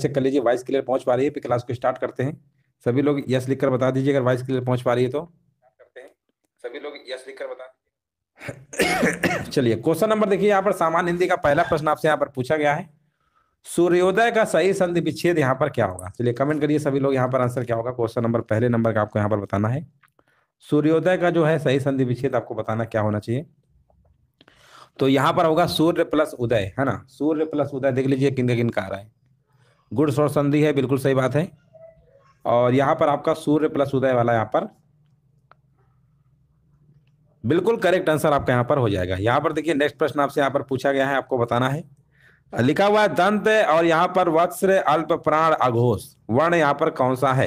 check कर लीजिए voice clear पहुंच पा रही है क्लास को स्टार्ट करते हैं सभी लोग यस लिखकर बता दीजिए अगर वॉइस क्लियर पहुंच पा रही है तो करते हैं सभी लोग यस लिखकर बता चलिए क्वेश्चन नंबर देखिए यहाँ पर सामान्य हिंदी का पहला प्रश्न आपसे यहाँ पर पूछा गया है सूर्योदय का सही संधि विच्छेद यहाँ पर क्या होगा चलिए कमेंट करिए सभी लोग यहाँ पर आंसर क्या होगा क्वेश्चन नंबर पहले नंबर का आपको यहाँ पर बताना है सूर्योदय का जो है सही संधि विच्छेद आपको बताना क्या होना चाहिए तो यहाँ पर होगा सूर्य प्लस उदय है ना सूर्य प्लस उदय देख लीजिए किन किन का आ रहा है गुड़ सौर संधि है बिल्कुल सही बात है और यहाँ पर आपका सूर्य प्लस उदय वाला यहाँ पर बिल्कुल करेक्ट आंसर आपका यहाँ पर हो जाएगा यहाँ पर देखिए नेक्स्ट प्रश्न आपसे यहाँ पर पूछा गया है आपको बताना है लिखा हुआ है दंत और यहाँ पर वत्स अल्प प्राण अघोष वर्ण यहाँ पर कौन सा है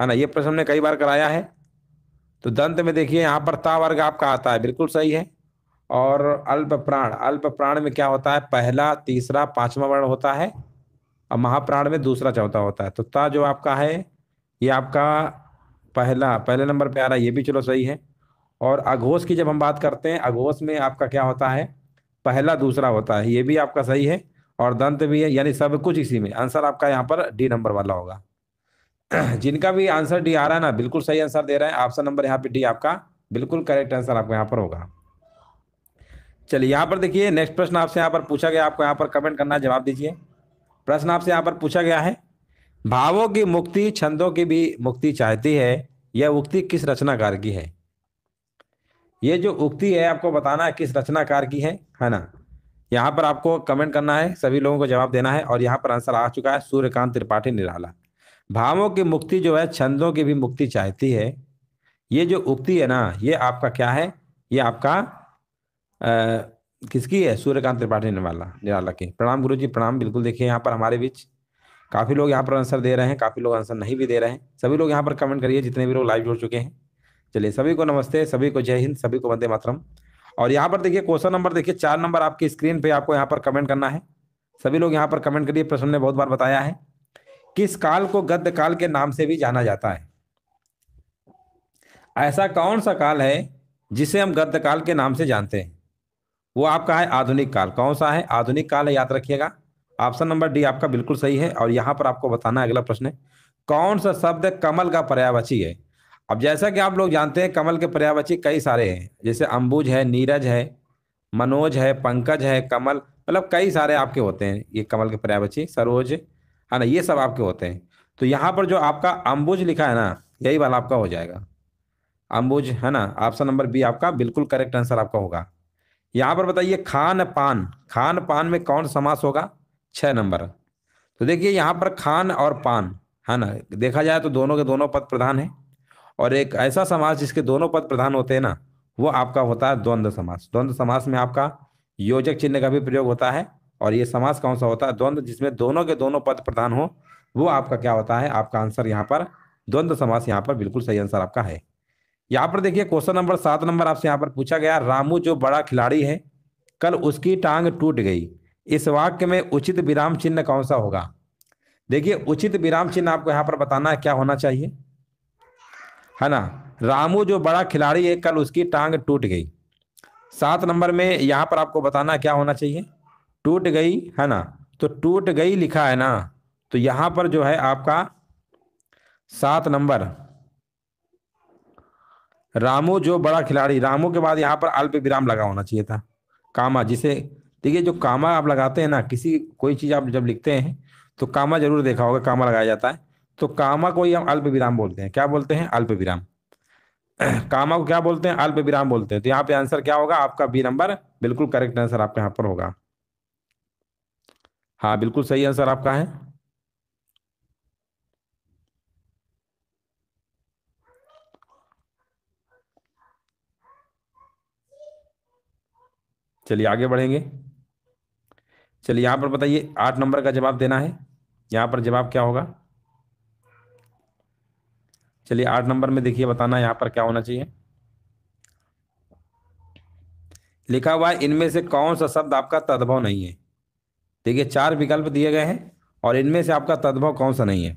है ना ये प्रश्न हमने कई बार कराया है तो दंत में देखिए यहाँ पर ता वर्ग आपका आता है बिल्कुल सही है और अल्प प्राण अल्प प्राण में क्या होता है पहला तीसरा पांचवा वर्ण होता है और महाप्राण में दूसरा चौथा होता है तो ता जो आपका है ये आपका पहला पहले नंबर पे आ रहा है ये भी चलो सही है और अघोष की जब हम बात करते हैं अघोष में आपका क्या होता है पहला दूसरा होता है ये भी आपका सही है और दंत भी है यानी सब कुछ इसी में आंसर आपका यहाँ पर डी नंबर वाला होगा जिनका भी आंसर डी आ रहा है ना बिल्कुल सही आंसर दे रहे हैं ऑप्शन नंबर यहाँ पे डी आपका बिल्कुल करेक्ट आंसर आपको यहाँ पर होगा चलिए यहाँ पर देखिए नेक्स्ट प्रश्न आपसे यहाँ पर पूछा गया आपको यहाँ पर कमेंट करना जवाब दीजिए प्रश्न आपसे यहाँ पर पूछा गया है भावों की मुक्ति छंदों की भी मुक्ति चाहती है यह उक्ति किस रचनाकार की है ये जो उक्ति है आपको बताना है किस रचनाकार की है है ना यहाँ पर आपको कमेंट करना है सभी लोगों को जवाब देना है और यहाँ पर आंसर आ चुका है सूर्यकांत त्रिपाठी निराला भावों की मुक्ति जो है छंदों की भी मुक्ति चाहती है ये जो उक्ति है ना ये आपका क्या है ये आपका किसकी है सूर्यकांत त्रिपाठी निर्माला निराला की प्रणाम गुरु जी प्रणाम बिल्कुल देखिए यहाँ पर हमारे बीच काफ़ी लोग यहाँ पर आंसर दे रहे हैं काफ़ी लोग आंसर नहीं भी दे रहे हैं सभी लोग यहाँ पर कमेंट करिए जितने भी लोग लाइव जुड़ चुके हैं चलिए सभी को नमस्ते सभी को जय हिंद सभी को वंदे मातरम और यहाँ पर देखिए क्वेश्चन नंबर देखिए चार नंबर आपकी स्क्रीन पे आपको यहाँ पर कमेंट करना है सभी लोग यहाँ पर कमेंट करिए प्रश्न ने बहुत बार बताया है किस काल को गद्य काल के नाम से भी जाना जाता है ऐसा कौन सा काल है जिसे हम गद्य काल के नाम से जानते हैं वो आपका है आधुनिक काल कौन सा है आधुनिक काल है याद रखिएगा ऑप्शन नंबर डी आपका बिल्कुल सही है और यहाँ पर आपको बताना है अगला प्रश्न है कौन सा शब्द कमल का पर्यावची है अब जैसा कि आप लोग जानते हैं कमल के पर्यावची कई सारे हैं जैसे अंबुज है नीरज है मनोज है पंकज है कमल मतलब कई सारे आपके होते हैं ये कमल के पर्यावची सरोज है ना ये सब आपके होते हैं तो यहाँ पर जो आपका अंबुज लिखा है ना यही वाला आपका हो जाएगा अंबुज है ना ऑप्शन नंबर बी आपका बिल्कुल करेक्ट आंसर आपका होगा यहां पर बताइए खान पान खान पान में कौन समास होगा छह नंबर तो देखिए यहाँ पर खान और पान है ना देखा जाए तो दोनों के दोनों पद प्रधान है और एक ऐसा समास जिसके दोनों पद प्रधान होते हैं ना वो आपका होता है द्वंद्व समास द्वंद्व समास में आपका योजक चिन्ह का भी प्रयोग होता है और ये समास कौन सा होता है द्वंद्व जिसमें दोनों के दोनों पद प्रधान हो वो आपका क्या होता है आपका आंसर यहाँ पर द्वंद्व समास यहाँ पर बिल्कुल सही आंसर आपका है यहाँ पर देखिए क्वेश्चन नंबर सात नंबर आपसे यहाँ पर पूछा गया रामू जो बड़ा खिलाड़ी है कल उसकी टांग टूट गई इस वाक्य में उचित विराम चिन्ह कौन सा होगा देखिए उचित विराम चिन्ह आपको यहाँ पर बताना है क्या होना चाहिए है ना रामू जो बड़ा खिलाड़ी है कल उसकी टांग टूट गई सात नंबर में यहाँ पर आपको बताना क्या होना चाहिए टूट गई है ना तो टूट गई लिखा है ना तो यहाँ पर जो है आपका सात नंबर रामो जो बड़ा खिलाड़ी रामो के बाद यहाँ पर अल्प विराम लगा होना चाहिए था कामा जिसे है जो कामा आप लगाते हैं ना किसी कोई चीज़ आप जब लिखते हैं तो कामा जरूर देखा होगा कामा लगाया जाता है तो कामा को ही हम अल्प विराम बोलते हैं क्या बोलते हैं अल्प विराम कामा को क्या बोलते हैं अल्प विराम बोलते हैं तो यहाँ पे आंसर क्या होगा आपका बी नंबर बिल्कुल करेक्ट आंसर आपके यहाँ पर होगा हाँ बिल्कुल सही आंसर आपका है चलिए आगे बढ़ेंगे चलिए यहां पर बताइए आठ नंबर का जवाब देना है यहां पर जवाब क्या होगा चलिए आठ नंबर में देखिए बताना यहां पर क्या होना चाहिए लिखा हुआ है इनमें से कौन सा शब्द आपका तद्भव नहीं है देखिए चार विकल्प दिए गए हैं और इनमें से आपका तद्भव कौन सा नहीं है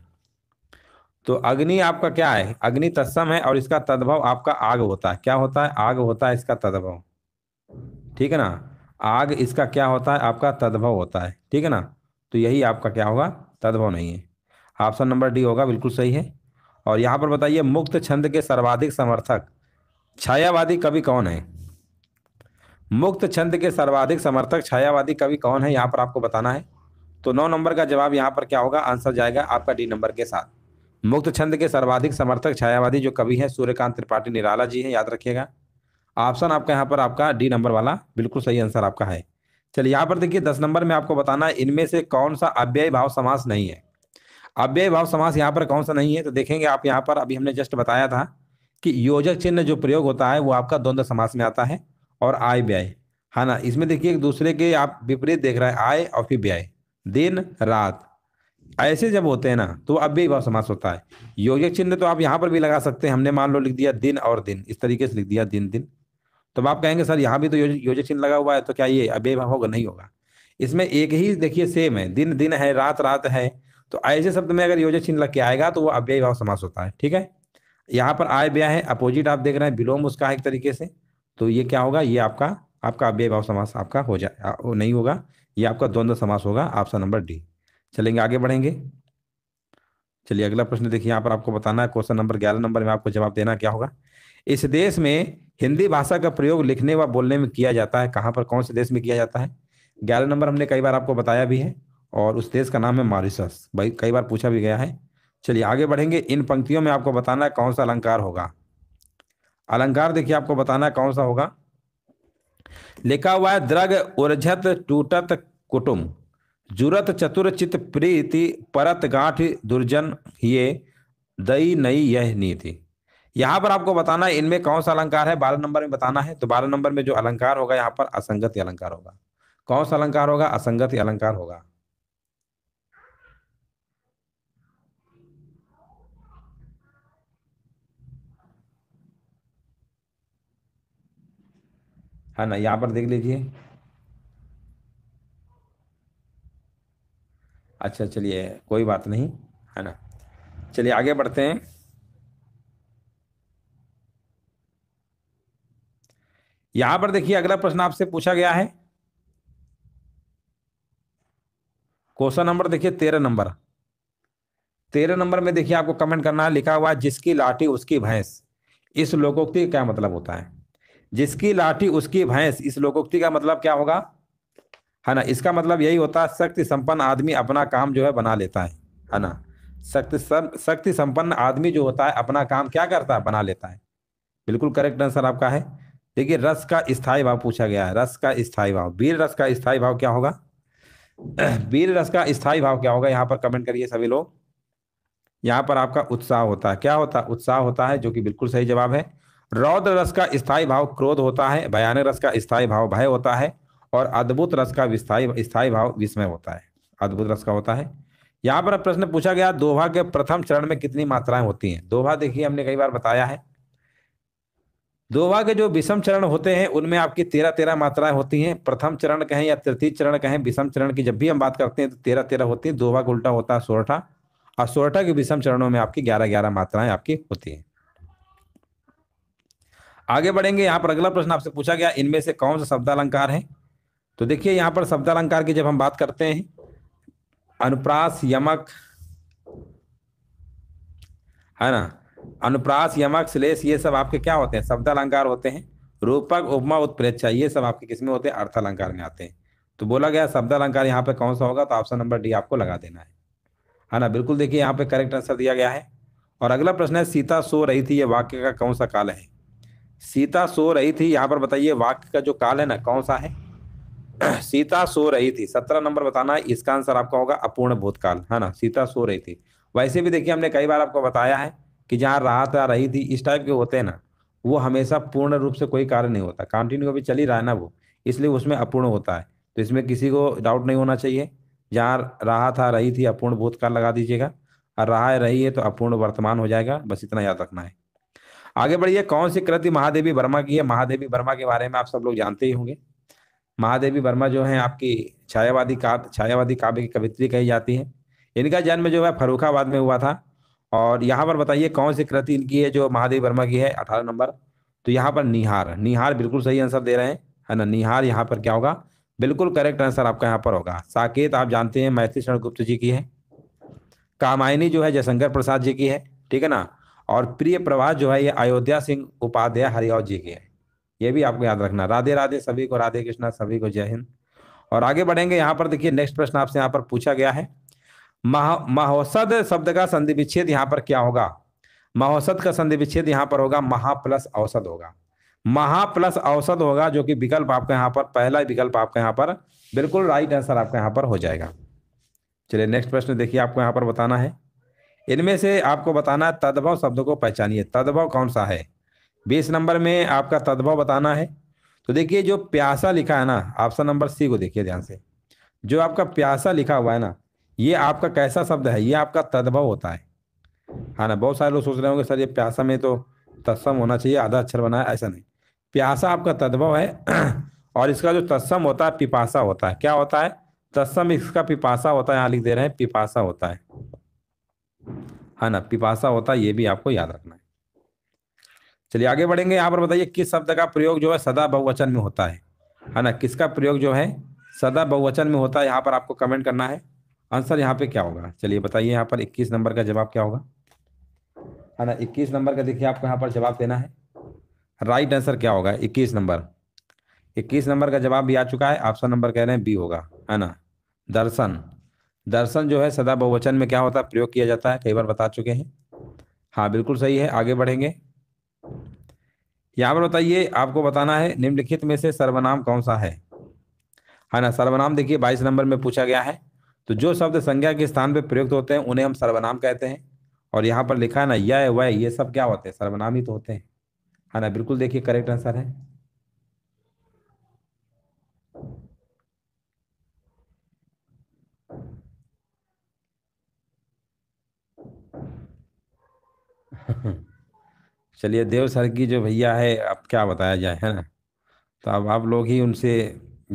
तो अग्नि आपका क्या है अग्नि तत्सम है और इसका तद्भव आपका आग होता है क्या होता है आग होता है इसका तद्भव ठीक है ना आग इसका क्या होता है आपका तद्भव होता है ठीक है ना तो यही आपका क्या होगा तद्भव नहीं है ऑप्शन नंबर डी होगा बिल्कुल सही है और यहाँ पर बताइए मुक्त छंद के सर्वाधिक समर्थक छायावादी कवि कौन है मुक्त छंद के सर्वाधिक समर्थक छायावादी कवि कौन है यहाँ पर आपको बताना है तो नौ नंबर का जवाब यहाँ पर क्या होगा आंसर जाएगा आपका डी नंबर के साथ मुक्त छंद के सर्वाधिक समर्थक छायावादी जो कवि हैं सूर्यकांत त्रिपाठी निराला जी हैं याद रखिएगा ऑप्शन आपका यहाँ पर आपका डी नंबर वाला बिल्कुल सही आंसर आपका है चलिए यहाँ पर देखिए दस नंबर में आपको बताना है इनमें से कौन सा अव्यय भाव समास नहीं है अव्यय भाव समास यहाँ पर कौन सा नहीं है तो देखेंगे आप यहाँ पर अभी हमने जस्ट बताया था कि योजक चिन्ह जो प्रयोग होता है वो आपका द्वंद्व समास में आता है और आय व्यय है हाँ ना इसमें देखिए एक दूसरे के आप विपरीत देख रहे हैं आय और फिर व्यय दिन रात ऐसे जब होते हैं ना तो अव्यय भाव समास होता है योजक चिन्ह तो आप यहाँ पर भी लगा सकते हैं हमने मान लो लिख दिया दिन और दिन इस तरीके से लिख दिया दिन दिन तब आप कहेंगे सर यहाँ भी तो योजक चिन्ह लगा हुआ है तो क्या ये अबे होगा नहीं होगा इसमें एक ही देखिए सेम है दिन दिन है रात रात है तो ऐसे शब्द में अगर योजक चिन्ह लग के आएगा तो वो अव्यय भाव समास होता है ठीक है यहाँ पर आय व्यय है अपोजिट आप देख रहे हैं विलोम उसका है एक तरीके से तो ये क्या होगा ये आपका आपका अव्यय भाव समास आपका हो जाए नहीं होगा ये आपका द्वंद्व समास होगा ऑप्शन नंबर डी चलेंगे आगे बढ़ेंगे चलिए अगला प्रश्न देखिए यहाँ पर आपको बताना है क्वेश्चन नंबर ग्यारह नंबर में आपको जवाब देना क्या होगा इस देश में हिंदी भाषा का प्रयोग लिखने व बोलने में किया जाता है कहाँ पर कौन से देश में किया जाता है ग्यारह नंबर हमने कई बार आपको बताया भी है और उस देश का नाम है मॉरिशस भाई कई बार पूछा भी गया है चलिए आगे बढ़ेंगे इन पंक्तियों में आपको बताना कौन सा अलंकार होगा अलंकार देखिए आपको बताना कौन सा होगा लिखा हुआ है द्रग उर्जत टूटत कुटुम जुरत चतुर चित प्रीति परत गांठ दुर्जन ये दई नई यह नीति यहां पर आपको बताना है इनमें कौन सा अलंकार है बारह नंबर में बताना है तो बारह नंबर में जो अलंकार होगा यहाँ पर असंगत अलंकार होगा कौन सा अलंकार होगा असंगत अलंकार होगा है ना यहाँ पर देख लीजिए अच्छा चलिए कोई बात नहीं है ना चलिए आगे बढ़ते हैं यहां पर देखिए अगला प्रश्न आपसे पूछा गया है क्वेश्चन नंबर देखिए तेरह नंबर तेरह नंबर में देखिए आपको कमेंट करना है लिखा हुआ है जिसकी लाठी उसकी भैंस इस लोकोक्ति क्या मतलब होता है जिसकी लाठी उसकी भैंस इस लोकोक्ति का मतलब क्या होगा है ना इसका मतलब यही होता है शक्ति संपन्न आदमी अपना काम जो है बना लेता है है ना शक्ति शक्ति संपन्न आदमी जो होता है अपना काम क्या करता है बना लेता है बिल्कुल करेक्ट आंसर आपका है देखिए रस का स्थायी भाव पूछा गया है रस का स्थायी भाव वीर रस का स्थायी भाव क्या होगा वीर रस का स्थायी भाव क्या होगा यहाँ पर कमेंट करिए सभी लोग यहाँ पर आपका उत्साह होता है क्या होता है उत्साह होता है जो कि बिल्कुल सही जवाब है रौद्र रस का स्थायी भाव क्रोध होता है भयानक रस का स्थायी भाव भय होता है और अद्भुत रस का स्थायी स्थायी भाव विस्मय होता है अद्भुत रस का होता है यहाँ पर प्रश्न पूछा गया दोहा के प्रथम चरण में कितनी मात्राएं होती हैं दोहा देखिए हमने कई बार बताया है दोवा के जो विषम चरण होते हैं उनमें आपकी तेरह तेरह मात्राएं होती हैं प्रथम चरण कहें या तृतीय चरण कहें विषम चरण की जब भी हम बात करते हैं तो तेरह तेरह होती है दोवा का उल्टा होता है सोरठा और सोरठा के विषम चरणों में आपकी ग्यारह ग्यारह मात्राएं आपकी होती हैं आगे बढ़ेंगे यहाँ पर अगला प्रश्न आपसे पूछा गया इनमें से कौन सा शब्दालंकार है तो देखिए यहाँ पर शब्दालंकार की जब हम बात करते हैं अनुप्रास यमक है ना अनुप्रास यमक श्लेष ये सब आपके क्या होते हैं शब्द अलंकार होते हैं रूपक उपमा उत्प्रेक्षा ये सब आपके किसमें होते हैं अर्थ अलंकार में आते हैं तो बोला गया शब्द अलंकार यहाँ पे कौन सा होगा तो ऑप्शन नंबर डी आपको लगा देना है है ना बिल्कुल देखिए यहाँ पे करेक्ट आंसर दिया गया है और अगला प्रश्न है सीता सो रही थी ये वाक्य का कौन सा काल है सीता सो रही थी यहाँ पर बताइए वाक्य का जो काल है ना कौन सा है सीता सो रही थी सत्रह नंबर बताना है इसका आंसर आपका होगा अपूर्ण भूतकाल है ना सीता सो रही थी वैसे भी देखिए हमने कई बार आपको बताया है कि जहाँ राहत आ रही थी इस टाइप के होते हैं ना वो हमेशा पूर्ण रूप से कोई कार्य नहीं होता कंटिन्यू अभी चल ही रहा है ना वो इसलिए उसमें अपूर्ण होता है तो इसमें किसी को डाउट नहीं होना चाहिए जहाँ राहत था रही थी अपूर्ण भूतकाल लगा दीजिएगा और रहा है रही है तो अपूर्ण वर्तमान हो जाएगा बस इतना याद रखना है आगे बढ़िए कौन सी कृति महादेवी वर्मा की है महादेवी वर्मा के बारे में आप सब लोग जानते ही होंगे महादेवी वर्मा जो है आपकी छायावादी काव्य छायावादी काव्य की कवित्री कही जाती है इनका जन्म जो है फरुखाबाद में हुआ था और यहाँ पर बताइए कौन सी कृति इनकी है जो महादेव वर्मा की है अठारह नंबर तो यहाँ पर निहार निहार बिल्कुल सही आंसर दे रहे हैं है ना निहार यहाँ पर क्या होगा बिल्कुल करेक्ट आंसर आपका यहाँ पर होगा साकेत आप जानते हैं मैथिली शरण गुप्त जी की है कामायनी जो है जयशंकर प्रसाद जी की है ठीक है ना और प्रिय प्रवास जो है ये अयोध्या सिंह उपाध्याय हरियाव जी की है ये भी आपको याद रखना राधे राधे सभी को राधे कृष्णा सभी को जय हिंद और आगे बढ़ेंगे यहाँ पर देखिए नेक्स्ट प्रश्न आपसे यहाँ पर पूछा गया है महोसद शब्द का संधि विच्छेद यहां पर क्या होगा महोसद का संधि विच्छेद यहां पर होगा महा प्लस औसत होगा महा प्लस औसत होगा जो कि विकल्प आपका यहाँ पर पहला विकल्प आपका यहाँ पर बिल्कुल राइट आंसर आपका यहां पर हो जाएगा चलिए नेक्स्ट प्रश्न देखिए आपको यहां पर बताना है इनमें से आपको बताना है तद्भव शब्द को पहचानिए तद्भव कौन सा है बीस नंबर में आपका तद्भव बताना है तो देखिए जो प्यासा लिखा है ना ऑप्शन नंबर सी को देखिए ध्यान से जो आपका प्यासा लिखा हुआ है ना ये आपका कैसा शब्द है ये आपका तद्भव होता है हाँ ना बहुत सारे लोग सोच रहे होंगे सर ये प्यासा में तो तत्सम होना चाहिए आधा अक्षर बना है ऐसा नहीं प्यासा आपका तद्भव है और इसका जो तत्सम होता है पिपासा होता है क्या होता है तत्सम इसका पिपासा होता है यहाँ लिख दे रहे हैं पिपासा होता है हाँ ना पिपासा होता है ये भी आपको याद रखना है चलिए आगे बढ़ेंगे यहाँ पर बताइए किस शब्द का प्रयोग जो है सदा बहुवचन में होता है है हाँ ना किसका प्रयोग जो है सदा बहुवचन में होता है यहाँ पर आपको कमेंट करना है आंसर यहाँ पे क्या होगा चलिए बताइए यहाँ पर 21 नंबर का जवाब क्या होगा है ना 21 नंबर का देखिए आपको यहाँ पर जवाब देना है राइट आंसर क्या होगा 21 नंबर 21 नंबर का जवाब भी आ चुका है ऑप्शन नंबर कह रहे हैं बी होगा है ना दर्शन दर्शन जो है सदा बहुवचन में क्या होता है प्रयोग किया जाता है कई बार बता चुके हैं हाँ बिल्कुल सही है आगे बढ़ेंगे यहाँ पर बताइए आपको बताना है निम्नलिखित में से सर्वनाम कौन सा है है ना सर्वनाम देखिए बाईस नंबर में पूछा गया है तो जो शब्द संज्ञा के स्थान पर प्रयुक्त होते हैं उन्हें हम सर्वनाम कहते हैं और यहाँ पर लिखा है ना यह वह ये सब क्या होते हैं सर्वनाम ही तो होते हैं है ना बिल्कुल देखिए करेक्ट आंसर है चलिए देव सर की जो भैया है अब क्या बताया जाए है ना तो अब आप लोग ही उनसे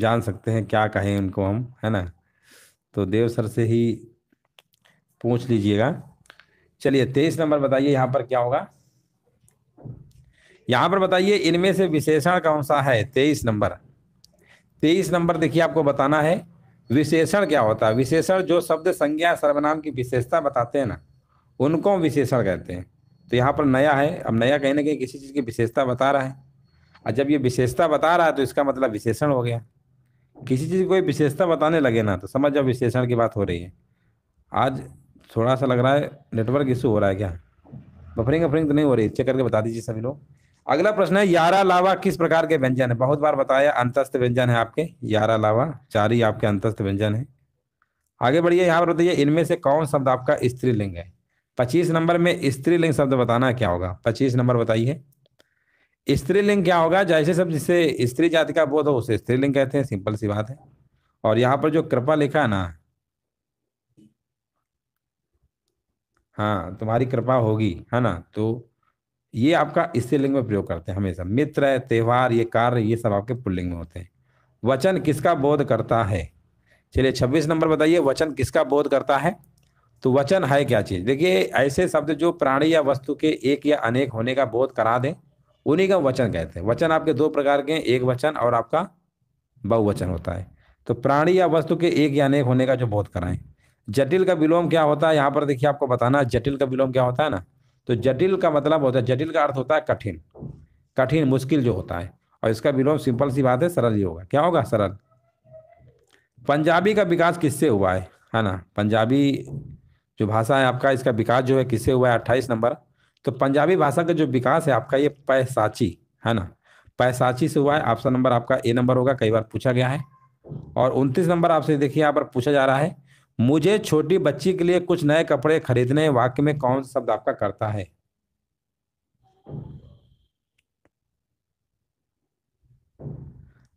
जान सकते हैं क्या कहें उनको हम है ना तो देव सर से ही पूछ लीजिएगा चलिए तेईस नंबर बताइए यहाँ पर क्या होगा यहाँ पर बताइए इनमें से विशेषण कौन सा है तेईस नंबर तेईस नंबर देखिए आपको बताना है विशेषण क्या होता है विशेषण जो शब्द संज्ञा सर्वनाम की विशेषता बताते हैं ना उनको विशेषण कहते हैं तो यहाँ पर नया है अब नया कहीं ना कहीं किसी चीज़ की विशेषता बता रहा है और जब ये विशेषता बता रहा है तो इसका मतलब विशेषण हो गया किसी चीज़ की कोई विशेषता बताने लगे ना तो समझ जाओ विशेषण की बात हो रही है आज थोड़ा सा लग रहा है नेटवर्क इशू हो रहा है क्या बफरिंग बफरिंग तो नहीं हो रही चेक करके बता दीजिए सभी लोग अगला प्रश्न है यारा लावा किस प्रकार के व्यंजन है बहुत बार बताया अंतस्थ व्यंजन है आपके यारा लावा चार ही आपके अंतस्थ व्यंजन है आगे बढ़िए यहाँ पर बताइए इनमें से कौन शब्द आपका स्त्रीलिंग है पच्चीस नंबर में स्त्रीलिंग शब्द बताना क्या होगा पच्चीस नंबर बताइए स्त्रीलिंग क्या होगा जैसे सब जिसे स्त्री जाति का बोध हो उसे स्त्रीलिंग कहते हैं सिंपल सी बात है और यहाँ पर जो कृपा लिखा है ना हाँ तुम्हारी कृपा होगी है ना तो ये आपका स्त्रीलिंग में प्रयोग करते हैं हमेशा मित्र है त्यौहार ये कार्य ये सब आपके पुल्लिंग में होते हैं वचन किसका बोध करता है चलिए छब्बीस नंबर बताइए वचन किसका बोध करता है तो वचन है क्या चीज़ देखिए ऐसे शब्द जो प्राणी या वस्तु के एक या अनेक होने का बोध करा दें उन्हीं का वचन कहते हैं वचन आपके दो प्रकार के हैं एक वचन और आपका बहुवचन होता है तो प्राणी या वस्तु के एक या अनेक होने का जो बोध कराएं जटिल का विलोम क्या होता है यहाँ पर देखिए आपको बताना जटिल का विलोम क्या होता है ना तो जटिल का मतलब होता है जटिल का अर्थ होता है कठिन कठिन मुश्किल जो होता है और इसका विलोम सिंपल सी बात है सरल ही होगा क्या होगा सरल पंजाबी का विकास किससे हुआ है है ना पंजाबी जो भाषा है आपका इसका विकास जो है किससे हुआ है अट्ठाईस नंबर तो पंजाबी भाषा का जो विकास है आपका ये पैसाची है ना पैसाची से हुआ है ऑप्शन नंबर आपका ए नंबर होगा कई बार पूछा गया है और उनतीस नंबर आपसे देखिए यहाँ पर पूछा जा रहा है मुझे छोटी बच्ची के लिए कुछ नए कपड़े खरीदने वाक्य में कौन शब्द आपका करता है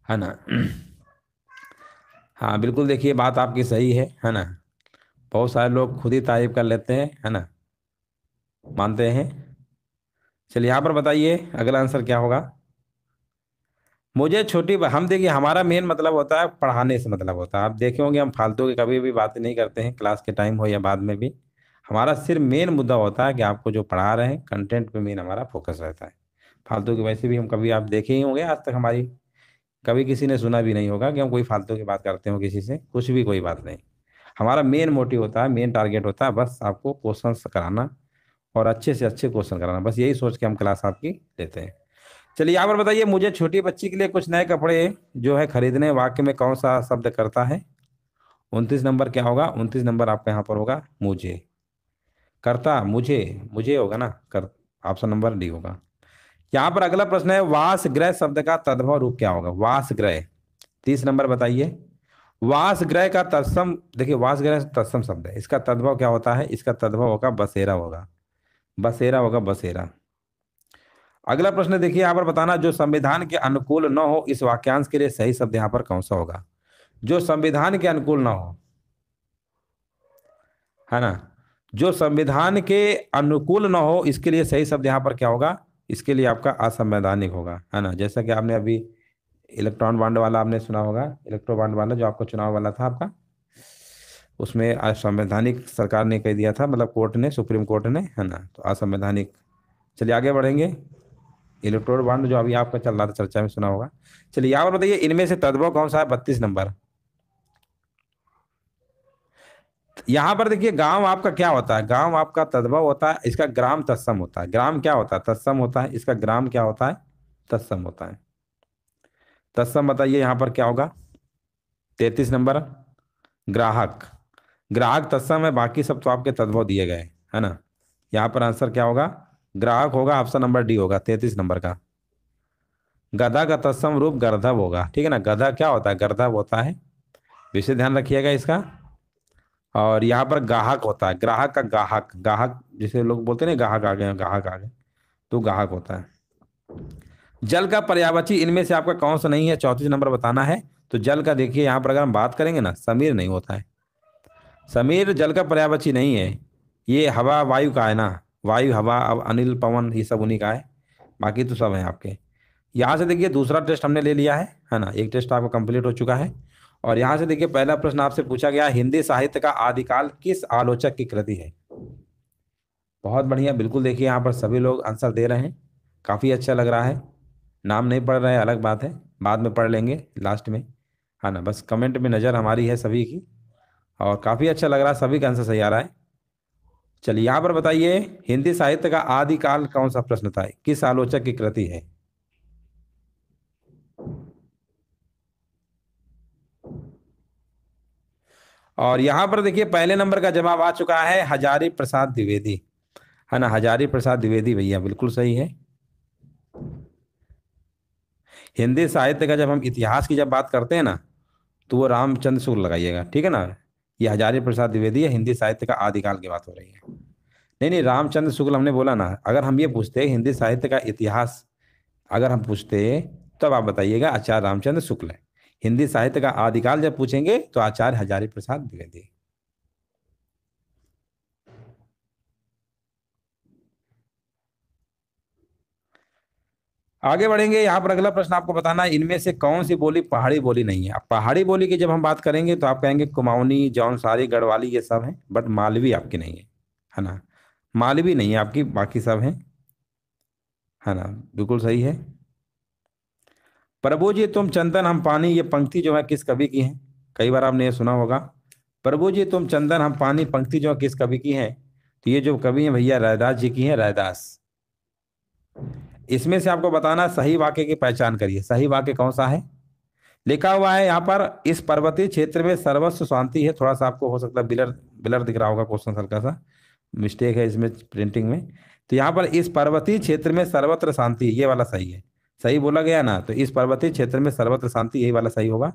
है ना हाँ बिल्कुल देखिए बात आपकी सही है है ना बहुत सारे लोग खुद ही तारीफ कर लेते हैं है ना मानते हैं चलिए यहाँ पर बताइए अगला आंसर क्या होगा मुझे छोटी हम देखिए हमारा मेन मतलब होता है पढ़ाने से मतलब होता है आप देखे होंगे हम फालतू की कभी भी बात नहीं करते हैं क्लास के टाइम हो या बाद में भी हमारा सिर्फ मेन मुद्दा होता है कि आपको जो पढ़ा रहे हैं कंटेंट पे मेन हमारा फोकस रहता है फालतू की वैसे भी हम कभी आप देखे ही होंगे आज तक हमारी कभी किसी ने सुना भी नहीं होगा कि हम कोई फालतू की बात करते हो किसी से कुछ भी कोई बात नहीं हमारा मेन मोटिव होता है मेन टारगेट होता है बस आपको क्वेश्चन कराना और अच्छे से अच्छे क्वेश्चन कराना बस यही सोच के हम क्लास आपकी लेते हैं चलिए यहाँ पर बताइए मुझे छोटी बच्ची के लिए कुछ नए कपड़े जो है खरीदने वाक्य में कौन सा शब्द करता है उनतीस नंबर क्या होगा उनतीस नंबर आपके यहाँ पर होगा मुझे करता मुझे मुझे होगा ना कर ऑप्शन नंबर डी होगा यहाँ पर अगला प्रश्न है वास ग्रह शब्द का तद्भव रूप क्या होगा वास ग्रह तीस नंबर बताइए वास ग्रह का तत्सम देखिए वास ग्रह तत्सम शब्द है इसका तद्भव क्या होता है इसका तद्भव होगा बसेरा होगा बसेरा होगा बसेरा अगला प्रश्न देखिए यहाँ पर बताना जो संविधान के अनुकूल न हो इस वाक्यांश के लिए सही शब्द यहाँ पर कौन सा होगा जो संविधान के अनुकूल न हो है ना जो संविधान के अनुकूल न हो इसके लिए सही शब्द यहाँ पर क्या होगा इसके लिए आपका असंवैधानिक होगा है ना जैसा कि आपने अभी इलेक्ट्रॉन बांड वाला आपने सुना होगा इलेक्ट्रो बांड वाला जो आपका चुनाव वाला था आपका उसमें असंवैधानिक सरकार ने कह दिया था मतलब कोर्ट ने सुप्रीम कोर्ट ने है ना तो असंवैधानिक चलिए आगे बढ़ेंगे इलेक्ट्रोल बांड जो अभी आपका चल रहा था चर्चा में सुना होगा चलिए यहाँ पर बताइए इनमें से तद्भव कौन सा है बत्तीस नंबर यहाँ पर देखिए गांव आपका क्या होता है गांव आपका तद्भव होता है इसका ग्राम तत्सम होता है ग्राम क्या होता है तत्सम होता है इसका ग्राम क्या होता है तत्सम होता है तत्सम बताइए यहाँ पर क्या होगा तैतीस नंबर ग्राहक ग्राहक तत्सम है बाकी सब तो आपके तद्भव दिए गए है ना यहाँ पर आंसर क्या होगा ग्राहक होगा ऑप्शन नंबर डी होगा तैतीस नंबर का गधा का तत्सम रूप गर्धव होगा ठीक है ना गधा क्या होता है गर्धव होता है विशेष ध्यान रखिएगा इसका और यहाँ पर ग्राहक होता है ग्राहक का ग्राहक ग्राहक जिसे लोग बोलते ना ग्राहक आ गए ग्राहक आ गए तो ग्राहक होता है जल का पर्यावची इनमें से आपका कौन सा नहीं है चौंतीस नंबर बताना है तो जल का देखिए यहाँ पर अगर हम बात करेंगे ना समीर नहीं होता है समीर जल का पर्यावची नहीं है ये हवा वायु का है ना वायु हवा अब अनिल पवन ये सब उन्हीं का है बाकी तो सब हैं आपके यहाँ से देखिए दूसरा टेस्ट हमने ले लिया है है ना एक टेस्ट आपका कंप्लीट हो चुका है और यहाँ से देखिए पहला प्रश्न आपसे पूछा गया हिंदी साहित्य का आदिकाल किस आलोचक की कृति है बहुत बढ़िया बिल्कुल देखिए यहाँ पर सभी लोग आंसर दे रहे हैं काफ़ी अच्छा लग रहा है नाम नहीं पढ़ रहे अलग बात है बाद में पढ़ लेंगे लास्ट में है ना बस कमेंट में नज़र हमारी है सभी की और काफ़ी अच्छा लग रहा है सभी का आंसर सही आ रहा है चलिए यहाँ पर बताइए हिंदी साहित्य का आदिकाल कौन सा प्रश्न था किस आलोचक की कृति है और यहाँ पर देखिए पहले नंबर का जवाब आ चुका है हजारी प्रसाद द्विवेदी है ना हजारी प्रसाद द्विवेदी भैया बिल्कुल सही है हिंदी साहित्य का जब हम इतिहास की जब बात करते हैं ना तो वो रामचंद्र शुक्ल लगाइएगा ठीक है ना ये हजारी प्रसाद द्विवेदी या हिंदी साहित्य का आदिकाल की बात हो रही है नहीं नहीं रामचंद्र शुक्ल हमने बोला ना अगर हम ये पूछते हिंदी साहित्य का इतिहास अगर हम पूछते तब तो आप बताइएगा आचार्य रामचंद्र शुक्ल हिंदी साहित्य का आदिकाल जब पूछेंगे तो आचार्य हजारी प्रसाद द्विवेदी आगे बढ़ेंगे यहाँ पर अगला प्रश्न आपको बताना इनमें से कौन सी बोली पहाड़ी बोली नहीं है पहाड़ी बोली की जब हम बात करेंगे तो आप कहेंगे कुमाऊनी जौनसारी गढ़वाली ये सब हैं बट मालवी आपकी नहीं है है ना मालवी नहीं है आपकी बाकी सब हैं है ना बिल्कुल सही है प्रभु जी तुम चंदन हम पानी ये पंक्ति जो है किस कवि की है कई बार आपने ये सुना होगा प्रभु जी तुम चंदन हम पानी पंक्ति जो है किस कवि की है तो ये जो कवि है भैया रायदास जी की है रायदास इसमें से आपको बताना सही वाक्य की पहचान करिए सही वाक्य कौन सा है लिखा हुआ है यहाँ पर इस पर्वतीय क्षेत्र में सर्वस्व शांति है थोड़ा सा आपको हो सकता है बिलर बिलर दिख रहा होगा क्वेश्चन हल्का सा मिस्टेक है इसमें प्रिंटिंग में तो यहाँ पर इस पर्वतीय क्षेत्र में सर्वत्र शांति ये वाला सही है सही बोला गया ना तो इस पर्वतीय क्षेत्र में सर्वत्र शांति यही वाला सही होगा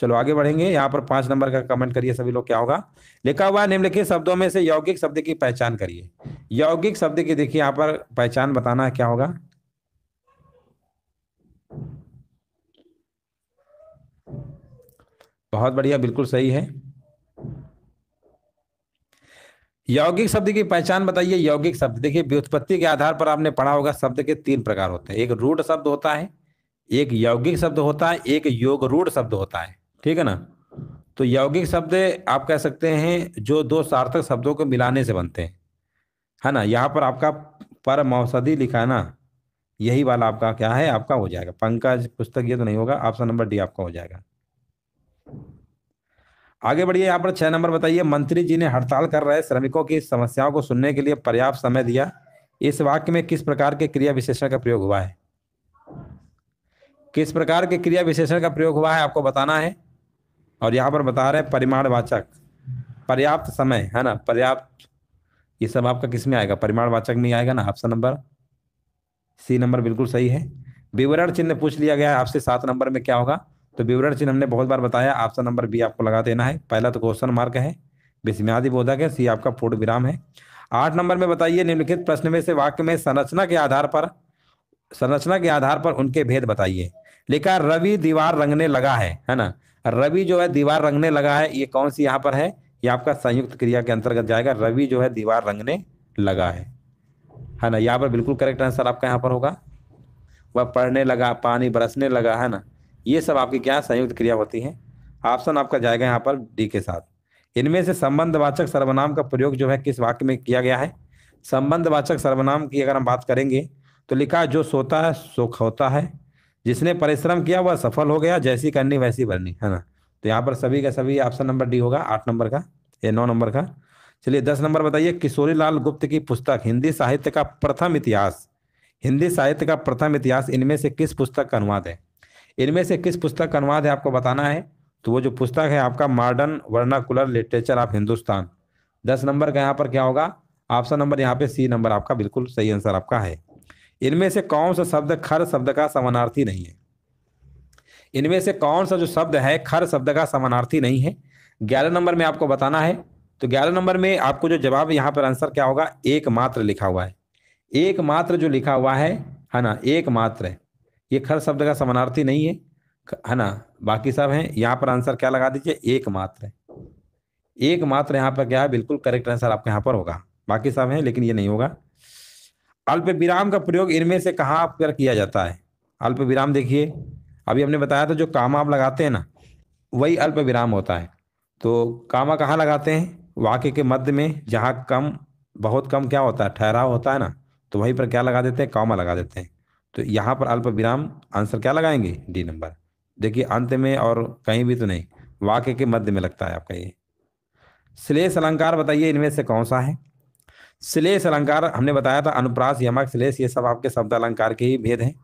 चलो आगे बढ़ेंगे यहाँ पर पांच नंबर का कमेंट करिए सभी लोग क्या होगा लिखा हुआ निम्नलिखित शब्दों में से यौगिक शब्द की पहचान करिए यौगिक शब्द की देखिए यहाँ पर पहचान बताना क्या होगा बहुत बढ़िया बिल्कुल सही है यौगिक शब्द की पहचान बताइए यौगिक शब्द देखिए व्युत्पत्ति के आधार पर आपने पढ़ा होगा शब्द के तीन प्रकार होते हैं एक रूढ़ शब्द होता है एक यौगिक शब्द होता है एक योग रूढ़ शब्द होता है ठीक है ना तो यौगिक शब्द आप कह सकते हैं जो दो सार्थक शब्दों को मिलाने से बनते हैं है ना यहाँ पर आपका परम औषधि लिखा है ना यही वाला आपका क्या है आपका हो जाएगा पंकज पुस्तक ये तो नहीं होगा ऑप्शन नंबर डी आपका हो जाएगा आगे बढ़िए यहाँ पर छह नंबर बताइए मंत्री जी ने हड़ताल कर रहे श्रमिकों की समस्याओं को सुनने के लिए पर्याप्त समय दिया इस वाक्य में किस प्रकार के क्रिया विशेषण का प्रयोग हुआ है किस प्रकार के क्रिया विशेषण का प्रयोग हुआ है आपको बताना है और यहाँ पर बता रहे परिमाणवाचक पर्याप्त समय है ना पर्याप्त ये सब आपका किस में आएगा परिमाणवाचक में आएगा ना ऑप्शन नंबर सी नंबर बिल्कुल सही है विवरण चिन्ह पूछ लिया गया है आपसे सात नंबर में क्या होगा तो विवरण चिन्ह हमने बहुत बार बताया ऑप्शन नंबर बी आपको लगा देना है पहला तो क्वेश्चन मार्क है विस्म्यादि बोधक है सी आपका पूर्ण विराम है आठ नंबर में बताइए निम्नलिखित प्रश्न में से वाक्य में संरचना के आधार पर संरचना के आधार पर उनके भेद बताइए लिखा रवि दीवार रंगने लगा है है ना रवि जो है दीवार रंगने लगा है ये कौन सी यहाँ पर है ये आपका संयुक्त क्रिया के अंतर्गत जाएगा रवि जो है दीवार रंगने लगा है है ना यहाँ पर बिल्कुल करेक्ट आंसर आपका यहाँ पर होगा वह पढ़ने लगा पानी बरसने लगा है ना ये सब आपकी क्या संयुक्त क्रिया होती है ऑप्शन आपका जाएगा यहाँ पर डी के साथ इनमें से संबंधवाचक सर्वनाम का प्रयोग जो है किस वाक्य में किया गया है संबंधवाचक सर्वनाम की अगर हम बात करेंगे तो लिखा जो सोता है सुख होता है जिसने परिश्रम किया वह सफल हो गया जैसी करनी वैसी बननी है ना तो यहाँ पर सभी का सभी ऑप्शन नंबर डी होगा आठ नंबर का या नौ नंबर का चलिए दस नंबर बताइए किशोरी लाल गुप्त की पुस्तक हिंदी साहित्य का प्रथम इतिहास हिंदी साहित्य का प्रथम इतिहास इनमें से किस पुस्तक का अनुवाद है इनमें से किस पुस्तक का अनुवाद है आपको बताना है तो वो जो पुस्तक है आपका modern vernacular literature of Hindustan दस नंबर का यहाँ पर क्या होगा ऑप्शन नंबर यहाँ पे सी नंबर आपका बिल्कुल सही आंसर आपका है इनमें से कौन सा शब्द खर शब्द का समानार्थी नहीं है इनमें से कौन सा जो शब्द है खर शब्द का समानार्थी नहीं है ग्यारह नंबर में आपको बताना है तो ग्यारह नंबर में आपको जो जवाब यहाँ पर आंसर क्या होगा एकमात्र लिखा हुआ है एकमात्र जो लिखा हुआ है है हाँ ना एकमात्र ये खर शब्द का समानार्थी नहीं है है ना बाकी सब हैं यहाँ पर आंसर क्या लगा दीजिए एकमात्र एकमात्र यहाँ पर क्या है बिल्कुल करेक्ट आंसर आपके यहाँ पर होगा बाकी सब हैं लेकिन ये नहीं होगा अल्प विराम का प्रयोग इनमें से कहाँ पर किया जाता है अल्प विराम देखिए अभी हमने बताया था जो कामा आप लगाते हैं ना वही अल्प विराम होता है तो कामा कहाँ लगाते हैं वाक्य के मध्य में जहाँ कम बहुत कम क्या होता है ठहराव होता है ना तो वहीं पर क्या लगा देते हैं कामा लगा देते हैं तो यहाँ पर अल्प विराम आंसर क्या लगाएंगे डी नंबर देखिए अंत में और कहीं भी तो नहीं वाक्य के मध्य में लगता है आपका ये श्लेष अलंकार बताइए इनमें से कौन सा है श्लेष अलंकार हमने बताया था अनुप्रास यमक श्लेष ये सब आपके शब्द अलंकार के ही भेद हैं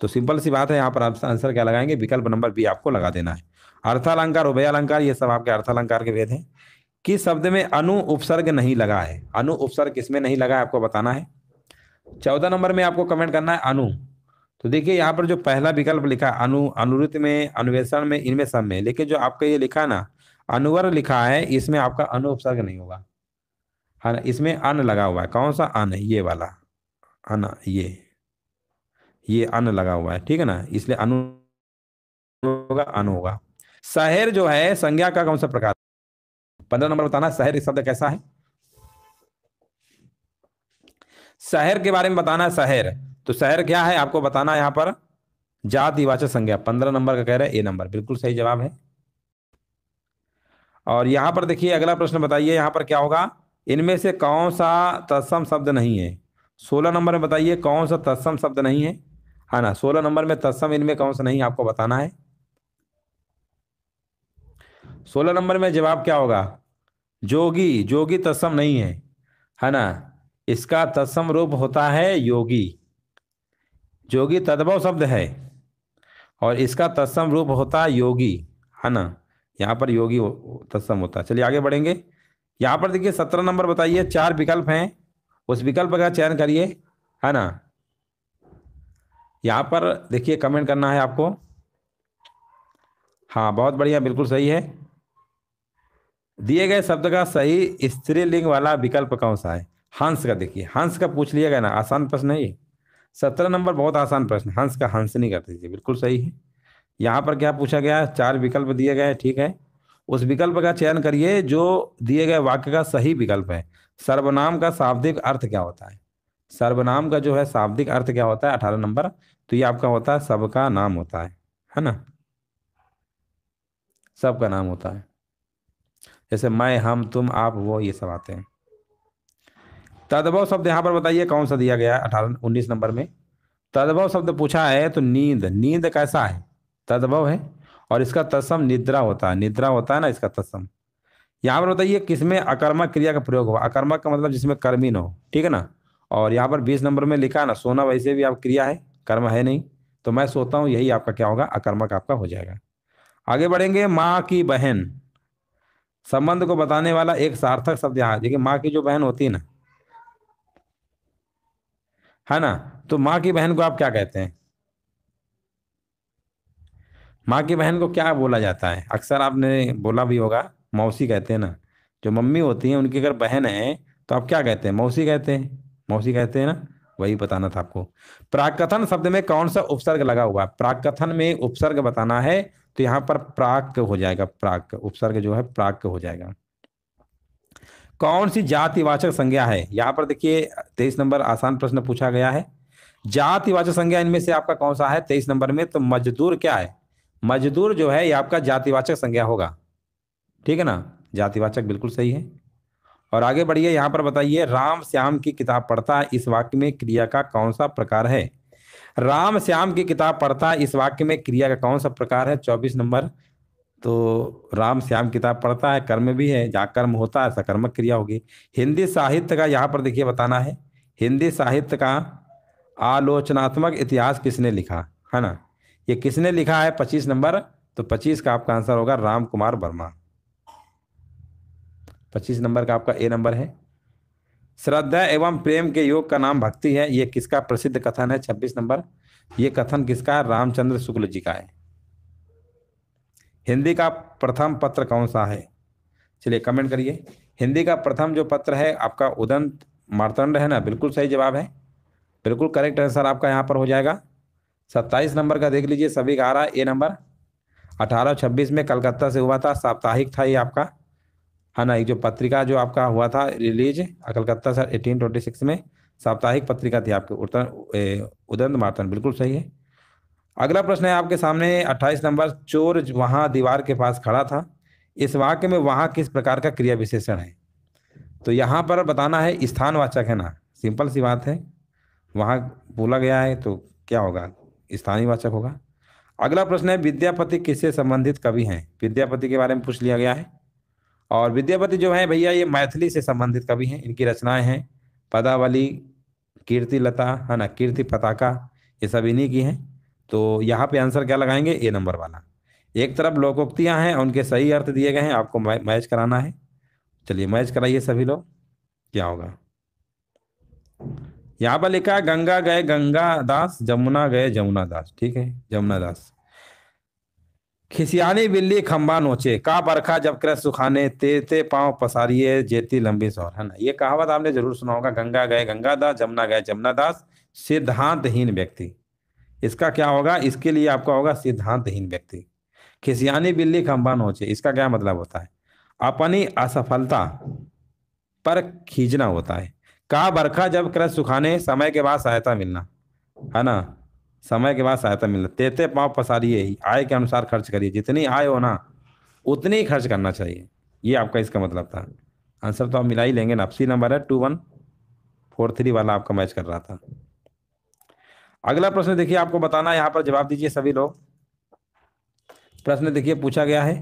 तो सिंपल सी बात है यहाँ पर आंसर क्या लगाएंगे विकल्प नंबर बी आपको लगा देना है अर्थालंकार उभयालंकार ये सब आपके अर्थालंकार के भेद हैं किस शब्द में अनु उपसर्ग नहीं लगा है अनु उपसर्ग किसमें नहीं लगा है आपको बताना है चौदह नंबर में आपको कमेंट करना है अनु तो देखिए यहाँ पर जो पहला विकल्प लिखा है अनु अनुरुत में अन्वेषण में इनमें सब में लेकिन जो आपका ये लिखा ना अनुवर लिखा है इसमें आपका अनु उपसर्ग नहीं होगा है हाँ ना इसमें अन लगा हुआ है कौन सा अन ये वाला अन ये ये अन लगा हुआ है ठीक है ना इसलिए अनु होगा अन होगा शहर जो है संज्ञा का कौन सा प्रकार पंद्रह नंबर बताना शहर शब्द कैसा है शहर के बारे में बताना है शहर तो शहर क्या है आपको बताना है यहां पर जातिवाचक संज्ञा पंद्रह नंबर का कह रहे हैं ए नंबर बिल्कुल सही जवाब है और यहां पर देखिए अगला प्रश्न बताइए यहां पर क्या होगा इनमें से कौन सा तत्सम शब्द नहीं है सोलह नंबर में बताइए कौन सा तत्सम शब्द नहीं है है हाँ ना सोलह नंबर में तत्सम इनमें कौन सा नहीं आपको बताना है सोलह नंबर में जवाब क्या होगा जोगी जोगी तत्सम नहीं है है हाँ ना इसका तत्सम रूप होता है योगी योगी तद्भव शब्द है और इसका तत्सम रूप होता है योगी है ना यहाँ पर योगी तत्सम होता है चलिए आगे बढ़ेंगे यहाँ पर देखिए सत्रह नंबर बताइए चार विकल्प हैं उस विकल्प का चयन करिए है ना यहाँ पर देखिए कमेंट करना है आपको हाँ बहुत बढ़िया बिल्कुल सही है दिए गए शब्द का सही स्त्रीलिंग वाला विकल्प कौन सा है हंस का देखिए हंस का पूछ लिया गया ना आसान प्रश्न है ये सत्रह नंबर बहुत आसान प्रश्न हंस का हंस नहीं कर दीजिए बिल्कुल सही है यहाँ पर क्या पूछा गया चार विकल्प दिए गए ठीक है उस विकल्प का चयन करिए जो दिए गए वाक्य का सही विकल्प है सर्वनाम का शाब्दिक अर्थ क्या होता है सर्वनाम का जो है शाब्दिक अर्थ क्या होता है अठारह नंबर तो ये आपका होता है सबका नाम होता है है ना सबका नाम होता है जैसे मैं हम तुम आप वो ये सब आते हैं तदभव शब्द यहाँ पर बताइए कौन सा दिया गया अठारह उन्नीस नंबर में तदभव शब्द पूछा है तो नींद नींद कैसा है तदभव है और इसका तत्सम निद्रा होता है निद्रा होता है ना इसका तत्सम यहाँ पर बताइए किसमें अकर्मक क्रिया का प्रयोग हुआ अकर्मक का मतलब जिसमें कर्मी न हो ठीक है ना और यहाँ पर बीस नंबर में लिखा ना सोना वैसे भी आप क्रिया है कर्म है नहीं तो मैं सोता हूँ यही आपका क्या होगा अकर्मक आपका हो जाएगा आगे बढ़ेंगे माँ की बहन संबंध को बताने वाला एक सार्थक शब्द यहाँ देखिए माँ की जो बहन होती है ना है ना तो माँ की बहन को आप क्या कहते हैं माँ की बहन को क्या बोला जाता है अक्सर आपने बोला भी होगा मौसी कहते हैं ना जो मम्मी होती हैं उनकी अगर बहन है तो आप क्या कहते हैं मौसी कहते हैं मौसी कहते हैं ना वही बताना था आपको प्राकथन शब्द में कौन सा उपसर्ग लगा हुआ है प्राकथन में उपसर्ग बताना है तो यहाँ पर प्राक हो जाएगा प्राक उपसर्ग जो है प्राक हो जाएगा कौन सी जातिवाचक संज्ञा है यहाँ पर देखिए तेईस नंबर आसान प्रश्न पूछा गया है जातिवाचक संज्ञा इनमें से आपका कौन सा है तेईस नंबर में तो मजदूर क्या है मजदूर जो है ये आपका जातिवाचक संज्ञा होगा ठीक है ना जातिवाचक बिल्कुल सही है और आगे बढ़िए यहाँ पर बताइए राम श्याम की किताब पढ़ता है इस वाक्य में क्रिया का कौन सा प्रकार है राम श्याम की किताब पढ़ता है इस वाक्य में क्रिया का कौन सा प्रकार है चौबीस नंबर तो राम श्याम किताब पढ़ता है कर्म भी है जहाँ कर्म होता है सकर्मक क्रिया होगी हिंदी साहित्य का यहाँ पर देखिए बताना है हिंदी साहित्य का आलोचनात्मक इतिहास किसने लिखा है ना ये किसने लिखा है पच्चीस नंबर तो पच्चीस का आपका आंसर होगा राम कुमार वर्मा पच्चीस नंबर का आपका ए नंबर है श्रद्धा एवं प्रेम के योग का नाम भक्ति है ये किसका प्रसिद्ध कथन है छब्बीस नंबर ये कथन किसका है रामचंद्र शुक्ल जी का है हिंदी का प्रथम पत्र कौन सा है चलिए कमेंट करिए हिंदी का प्रथम जो पत्र है आपका उदंत मारतंड है ना बिल्कुल सही जवाब है बिल्कुल करेक्ट आंसर आपका यहाँ पर हो जाएगा सत्ताईस नंबर का देख लीजिए सभी का आ रहा है ए नंबर अठारह छब्बीस में कलकत्ता से हुआ था साप्ताहिक था ये आपका है ना एक जो पत्रिका जो आपका हुआ था release Calcutta sir eighteen twenty six में साप्ताहिक पत्रिका थी आपकी उदंत मारतन बिल्कुल सही है अगला प्रश्न है आपके सामने 28 नंबर चोर वहां दीवार के पास खड़ा था इस वाक्य में वहां किस प्रकार का क्रिया विशेषण है तो यहाँ पर बताना है स्थानवाचक है ना सिंपल सी बात है वहाँ बोला गया है तो क्या होगा स्थानीय वाचक होगा अगला प्रश्न है विद्यापति किससे संबंधित कवि हैं विद्यापति के बारे में पूछ लिया गया है और विद्यापति जो है भैया ये मैथिली से संबंधित कवि हैं इनकी रचनाएं हैं पदावली कीर्ति लता है ना कीर्ति पताका ये सब इन्हीं की हैं तो यहाँ पे आंसर क्या लगाएंगे ए नंबर वाला एक तरफ लोकोक्तियाँ हैं उनके सही अर्थ दिए गए हैं आपको मैच कराना है चलिए मैच कराइए सभी लोग क्या होगा यहाँ पर लिखा है गंगा गए गंगा दास जमुना गए जमुना दास ठीक है जमुना दास खिसियानी बिल्ली खम्बा नोचे का बरखा जब कर सुखाने ते ते पाँव पसारिए जेती लंबी सौर है ना ये कहावत आपने जरूर सुना होगा गंगा गए गंगा दास जमुना गए जमुना दास सिद्धांतहीन व्यक्ति इसका क्या होगा इसके लिए आपका होगा सिद्धांतहीन व्यक्ति खिसियानी बिल्ली खंबा नोचे इसका क्या मतलब होता है अपनी असफलता पर खींचना होता है का बरखा जब क्रज सुखाने समय के बाद सहायता मिलना है ना समय के बाद सहायता मिलना तेते पाँव पसारिए आय के अनुसार खर्च करिए जितनी आय हो ना उतनी ही खर्च करना चाहिए ये आपका इसका मतलब था आंसर तो आप मिला ही लेंगे नफसी नंबर है टू वन फोर थ्री वाला आपका मैच कर रहा था अगला प्रश्न देखिए आपको बताना यहां यहाँ पर जवाब दीजिए सभी लोग प्रश्न देखिए पूछा गया है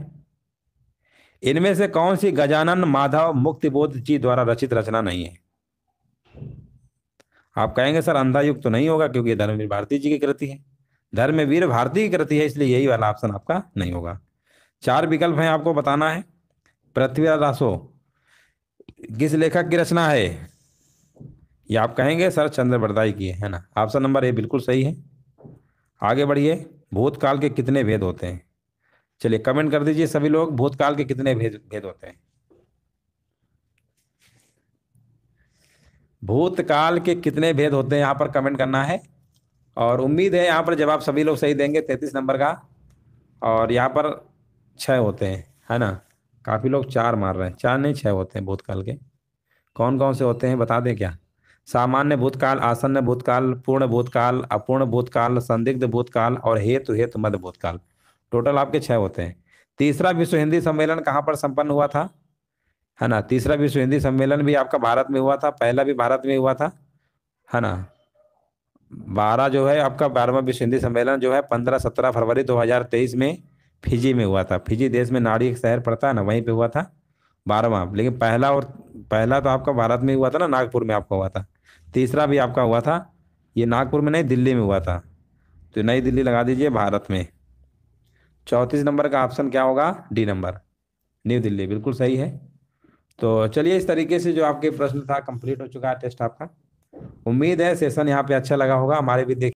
इनमें से कौन सी गजानन माधव मुक्तिबोध जी द्वारा रचित रचना नहीं है आप कहेंगे सर अंधा युग तो नहीं होगा क्योंकि ये धर्मवीर भारती जी की कृति है धर्मवीर भारती की कृति है इसलिए यही वाला ऑप्शन आपका नहीं होगा चार विकल्प हैं आपको बताना है पृथ्वीराज रासो किस लेखक की रचना है ये आप कहेंगे सर चंद्र बरदाई की है ना ऑप्शन नंबर ए बिल्कुल सही है आगे बढ़िए भूतकाल के कितने भेद होते हैं चलिए कमेंट कर दीजिए सभी लोग भूतकाल के कितने भेद भेद होते हैं भूतकाल के कितने भेद होते हैं यहाँ पर कमेंट करना है और उम्मीद है यहाँ पर जवाब सभी लोग सही देंगे तैतीस नंबर का और यहाँ पर छः होते हैं है ना काफ़ी लोग चार मार रहे हैं चार नहीं छः होते हैं भूतकाल के कौन कौन से होते हैं बता दें क्या सामान्य भूतकाल आसन्न भूतकाल पूर्ण भूतकाल अपूर्ण भूतकाल संदिग्ध भूतकाल और हेतु हेतु मध्य भूतकाल टोटल आपके छः होते हैं तीसरा विश्व हिंदी सम्मेलन कहाँ पर संपन्न हुआ था है ना तीसरा विश्व हिंदी सम्मेलन भी आपका भारत में हुआ था पहला भी भारत में हुआ था है ना बारह जो है आपका बारहवा विश्व हिंदी सम्मेलन जो है पंद्रह सत्रह फरवरी दो में फिजी में हुआ था फिजी देश में नाड़ी एक शहर पड़ता है ना वहीं पर हुआ था बारहवा लेकिन पहला और पहला तो आपका भारत में हुआ था ना नागपुर में आपका हुआ था तीसरा भी आपका हुआ था ये नागपुर में नहीं दिल्ली में हुआ था तो नई दिल्ली लगा दीजिए भारत में चौंतीस नंबर का ऑप्शन क्या होगा डी नंबर न्यू दिल्ली बिल्कुल सही है तो चलिए इस तरीके से जो आपके प्रश्न था कंप्लीट हो चुका है टेस्ट आपका उम्मीद है सेशन यहाँ पे अच्छा लगा होगा हमारे भी देख